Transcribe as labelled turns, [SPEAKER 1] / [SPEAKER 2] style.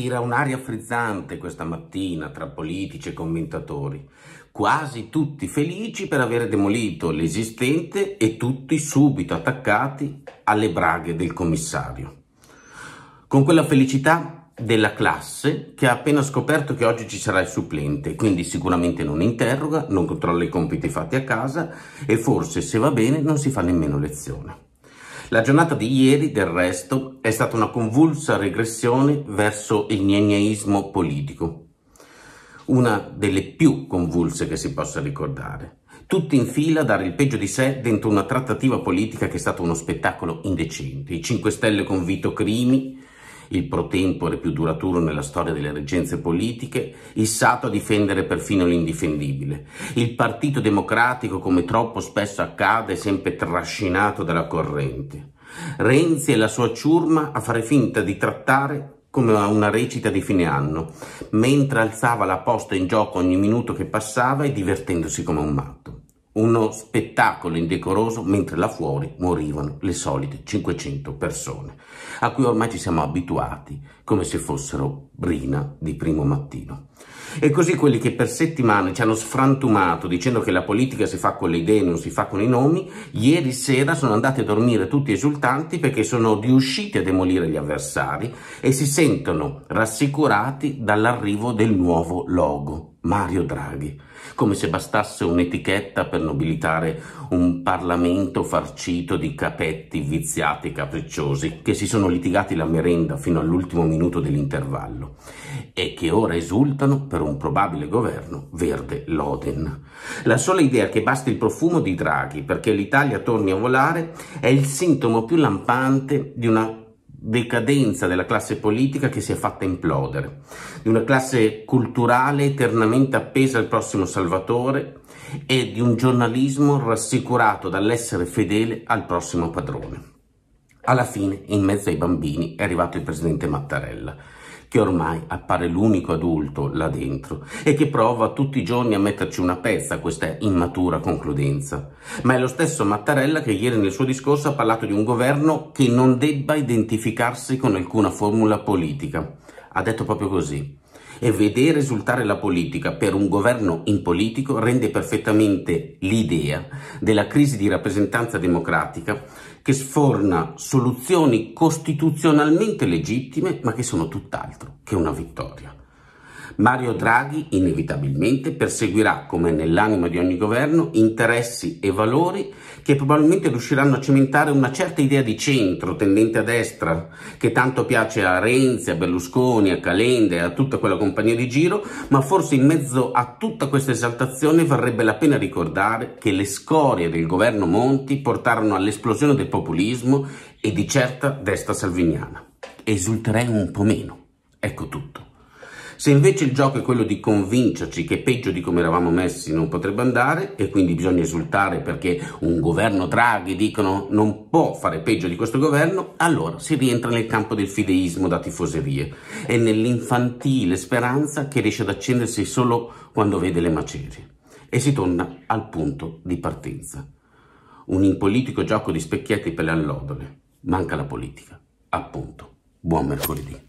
[SPEAKER 1] tira un'aria frizzante questa mattina tra politici e commentatori, quasi tutti felici per aver demolito l'esistente e tutti subito attaccati alle braghe del commissario. Con quella felicità della classe che ha appena scoperto che oggi ci sarà il supplente, quindi sicuramente non interroga, non controlla i compiti fatti a casa e forse, se va bene, non si fa nemmeno lezione. La giornata di ieri, del resto, è stata una convulsa regressione verso il gneismo politico, una delle più convulse che si possa ricordare. Tutti in fila a dare il peggio di sé dentro una trattativa politica che è stato uno spettacolo indecente. I 5 Stelle con Vito Crimi, il pro tempore più duraturo nella storia delle reggenze politiche, issato a difendere perfino l'indifendibile. Il Partito Democratico, come troppo spesso accade, è sempre trascinato dalla corrente. Renzi e la sua ciurma a fare finta di trattare come a una recita di fine anno, mentre alzava la posta in gioco ogni minuto che passava e divertendosi come un matto uno spettacolo indecoroso mentre là fuori morivano le solite 500 persone, a cui ormai ci siamo abituati come se fossero brina di primo mattino. E così quelli che per settimane ci hanno sfrantumato dicendo che la politica si fa con le idee, non si fa con i nomi, ieri sera sono andati a dormire tutti esultanti perché sono riusciti a demolire gli avversari e si sentono rassicurati dall'arrivo del nuovo logo Mario Draghi, come se bastasse un'etichetta per nobilitare un Parlamento farcito di capetti viziati e capricciosi che si sono litigati la merenda fino all'ultimo minuto dell'intervallo e che ora esultano per un probabile governo verde Loden. La sola idea che basti il profumo di Draghi perché l'Italia torni a volare è il sintomo più lampante di una decadenza della classe politica che si è fatta implodere, di una classe culturale eternamente appesa al prossimo salvatore e di un giornalismo rassicurato dall'essere fedele al prossimo padrone. Alla fine, in mezzo ai bambini, è arrivato il presidente Mattarella, che ormai appare l'unico adulto là dentro e che prova tutti i giorni a metterci una pezza a questa immatura concludenza. Ma è lo stesso Mattarella che ieri nel suo discorso ha parlato di un governo che non debba identificarsi con alcuna formula politica. Ha detto proprio così. E vedere esultare la politica per un governo impolitico rende perfettamente l'idea della crisi di rappresentanza democratica che sforna soluzioni costituzionalmente legittime ma che sono tutt'altro che una vittoria. Mario Draghi inevitabilmente perseguirà, come nell'anima di ogni governo, interessi e valori che probabilmente riusciranno a cementare una certa idea di centro tendente a destra, che tanto piace a Renzi, a Berlusconi, a Calenda e a tutta quella compagnia di giro, ma forse in mezzo a tutta questa esaltazione varrebbe la pena ricordare che le scorie del governo Monti portarono all'esplosione del populismo e di certa destra salviniana. Esulterei un po' meno. Ecco tutto. Se invece il gioco è quello di convincerci che peggio di come eravamo messi non potrebbe andare e quindi bisogna esultare perché un governo Draghi dicono non può fare peggio di questo governo, allora si rientra nel campo del fideismo da tifoserie e nell'infantile speranza che riesce ad accendersi solo quando vede le macerie. E si torna al punto di partenza. Un impolitico gioco di specchietti per le allodole. Manca la politica. Appunto. Buon mercoledì.